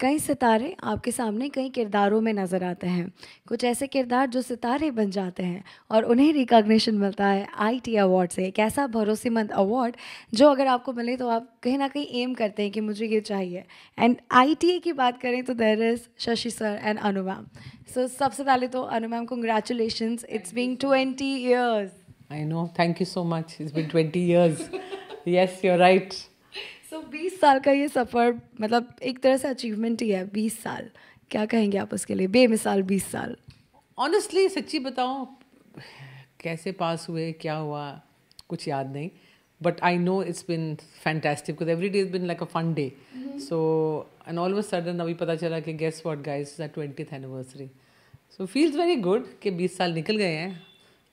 कई सितारे आपके सामने कई किरदारों में नज़र आते हैं कुछ ऐसे किरदार जो सितारे बन जाते हैं और उन्हें रिकॉग्निशन मिलता है आईटी अवार्ड से एक ऐसा भरोसेमंद अवार्ड जो अगर आपको मिले तो आप कहीं ना कहीं एम करते हैं कि मुझे ये चाहिए एंड आई की बात करें तो there is Shashi sir and Anu ma'am so सबसे पहले तो Anu ma'am congratulation it's being twenty years I know thank you so much it's been twenty years yes your right so बीस साल का ये सफ़र मतलब एक तरह से अचीवमेंट ही है बीस साल क्या कहेंगे आप उसके लिए बेमिसाल बीस साल ऑनेस्टली सच्ची बताओ कैसे पास हुए क्या हुआ कुछ याद नहीं but I know it's been fantastic because every day is been like a fun day so and all sudden अभी पता चला कि guess what guys twenty anniversary so feels very good कि बीस साल निकल गए हैं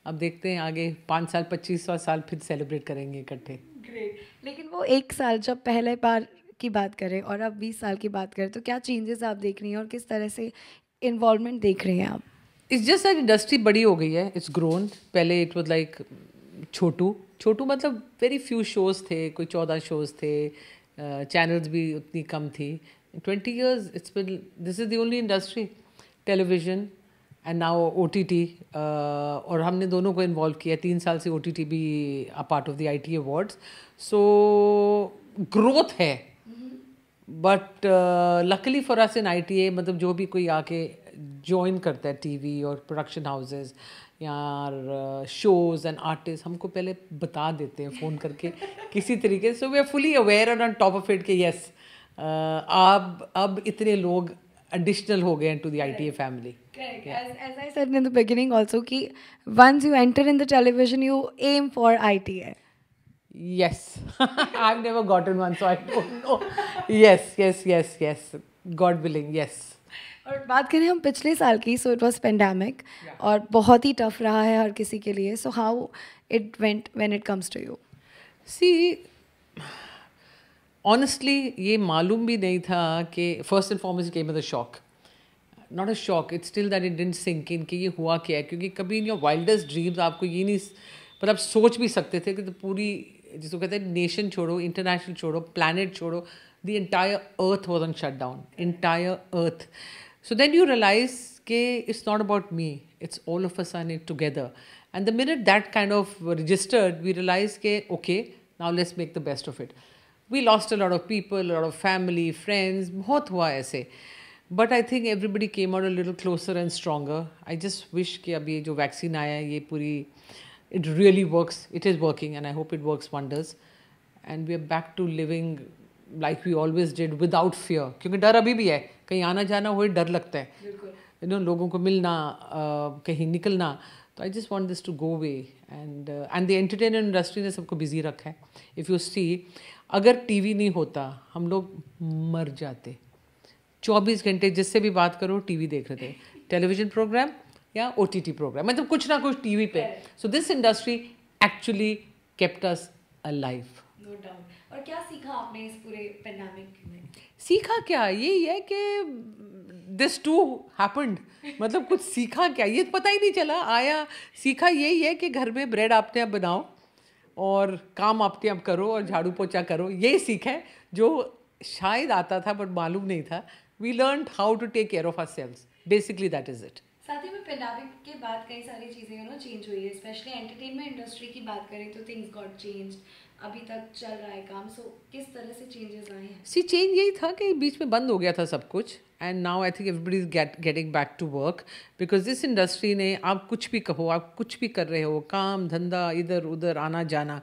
अब देखते हैं आगे पाँच साल पच्चीस सौ साल फिर सेलिब्रेट करेंगे इकट्ठे लेकिन वो एक साल जब पहले बार की बात करें और अब बीस साल की बात करें तो क्या चेंजेस आप देख रही हैं और किस तरह से इन्वॉलमेंट देख रहे हैं आप इस जस्ट दैट इंडस्ट्री बड़ी हो गई है इट्स ग्रोन पहले इट वॉज लाइक छोटू छोटू मतलब वेरी फ्यू शोज़ थे कोई चौदह शोज़ थे चैनल्स uh, भी उतनी कम थी twenty years it's been this is the only industry television and now O T T और हमने दोनों को इन्वॉल्व किया तीन साल से ओ टी टी भी a part of the I T awards so growth है but luckily for us in I T A मतलब जो भी कोई आके ज्वाइन करता है टी वी और प्रोडक्शन हाउसेज या शोज़ एंड आर्टिस्ट हमको पहले बता देते हैं फ़ोन करके किसी तरीके से we are fully aware and on top of it के येस अब अब इतने लोग एडिशनल हो गए हैं to the I T A family Correct. Yeah. As, as I said in the beginning also, ki once you enter in the television, you aim for ITI. Yes. I've never gotten one, so I don't know. yes, yes, yes, yes. God willing, yes. और बात करें हम पिछले साल की so it was pandemic और बहुत ही tough रहा है हर किसी के लिए so how it went when it comes to you see honestly ये मालूम भी नहीं था कि first and foremost came with a shock not a shock it's still that it didn't sink in कि ये हुआ क्या है क्योंकि कभी इन योर वाइल्डेस्ट ड्रीम्स आपको ये नहीं पर आप सोच भी सकते थे कि तो पूरी जिसको कहते हैं नेशन छोड़ो इंटरनेशनल छोड़ो प्लानट छोड़ो the entire earth was on shut down entire earth so then you realise के it's not about me it's all of us are it together and the minute that kind of registered we realise के okay now let's make the best of it we lost a lot of people lot of family friends बहुत हुआ ऐसे but I think everybody came out a little closer and stronger I just wish कि अब ये जो vaccine आया है ये पूरी it really works it is working and I hope it work wonders and we are back to living like we always did without fear क्योंकि डर अभी भी है कहीं आना जाना हो डर लगता है यू नो लोगों को मिलना कहीं निकलना तो I just want this to go way and and the entertainment industry ने सबको बिजी रखा है इफ़ यू सी अगर टी वी नहीं होता हम लोग मर जाते 24 घंटे जिससे भी बात करो टीवी देख रहे थे टेलीविजन प्रोग्राम या ओ प्रोग्राम मतलब कुछ ना कुछ टीवी पे so this industry actually kept us a life और क्या सीखा आपने इस पूरे पेंडेमिक में सीखा क्या यही है कि दिस टू हैपन्ड मतलब कुछ सीखा क्या ये तो पता ही नहीं चला आया सीखा यही है कि घर में ब्रेड आपने अब बनाओ और काम आपने अब करो और झाड़ू पोछा करो ये सीख है जो शायद आता था बट मालूम नहीं था we learn how to take care of our selves basically that is it साथ ही में पेंडेमिक के बाद कई सारी चीज़ें यू नो चेंज हुई है स्पेशली एंटरटेनमेंट इंडस्ट्री की बात करें तो थिंग्स गॉट चेंज अभी तक चल रहा है काम सो so, किस तरह से चेंजेस आए हैं सी चेंज यही था कि बीच में बंद हो गया था सब कुछ and now I think everybody is get getting back to work because इस इंडस्ट्री ने आप कुछ भी कहो आप कुछ भी कर रहे हो काम धंधा इधर उधर आना जाना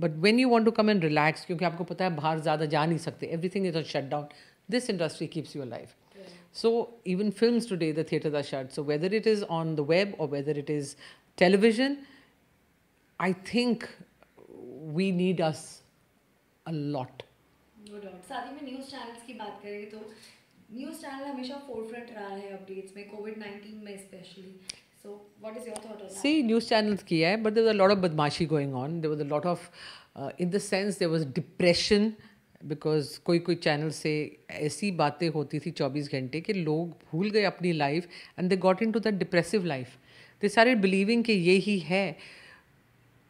but when you want to come and relax क्योंकि आपको पता है बाहर ज़्यादा जा नहीं सकते everything is on shut down this industry keeps you alive. So even films today, the theaters are shut. So whether it is on the web or whether it is television, I think we need us a lot. No doubt. साथ ही news channels channels की बात करें तो news channel हमेशा forefront रहा updates. Updates COVID nineteen nineteen especially. So, what is your thought on that? See, news channels kiya hai, but there was a lot of badmashi going on. There was a lot of, uh, in the sense, there was depression. Because कोई कोई channel से ऐसी बातें होती थी चौबीस घंटे कि लोग भूल गए अपनी life and they got into that depressive life they सारे बिलीविंग कि ये ही है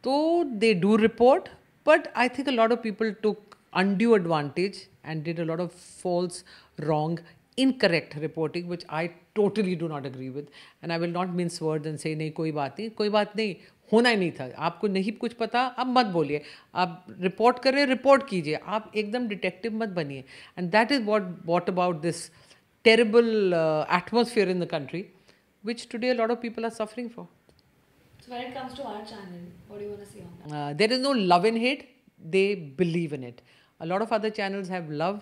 तो they do report but I think a lot of people took undue advantage and did a lot of false wrong incorrect reporting which I totally do not agree with and I will not mince word and say नहीं कोई बात नहीं कोई बात नहीं होना ही नहीं था आपको नहीं कुछ पता अब मत बोलिए आप रिपोर्ट करें रिपोर्ट कीजिए आप एकदम डिटेक्टिव मत बनिए and that is what what about this terrible atmosphere in the country which today lot of people are suffering for there is no love in hate they believe in it a lot of other channel have love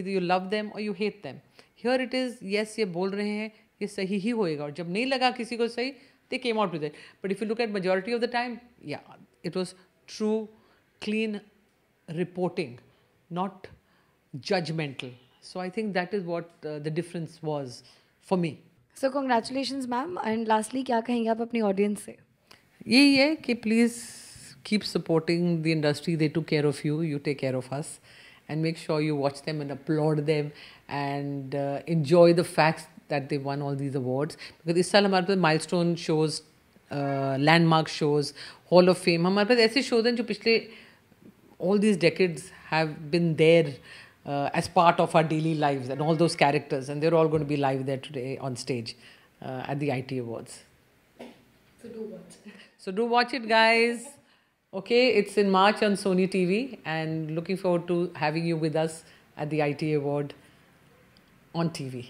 इधर you love them और you hate them here it is yes ये बोल रहे हैं ये सही ही होएगा और जब नहीं लगा किसी को सही they came out with it. But if you look at majority of the time, yeah, it was true, clean reporting, not judgmental. So I think that is what uh, the difference was for me. So congratulations, ma'am. And lastly, क्या कहेंगे आप अपनी audience से? यही है कि please keep supporting the industry. They took care of you. You take care of us. And make sure you watch them and applaud them and uh, enjoy the facts that they won all these awards because this year, हमारे पास shows, uh, landmark shows, Hall of Fame. हमारे पास ऐसे shows हैं जो पिछले all these decades have been there uh, as part of our daily lives and all those characters and they're all going to be live there today on stage uh, at the IT Awards. So do watch So do watch it guys. Okay, it's in March on Sony TV and looking forward to having you with us at the IT Award on TV.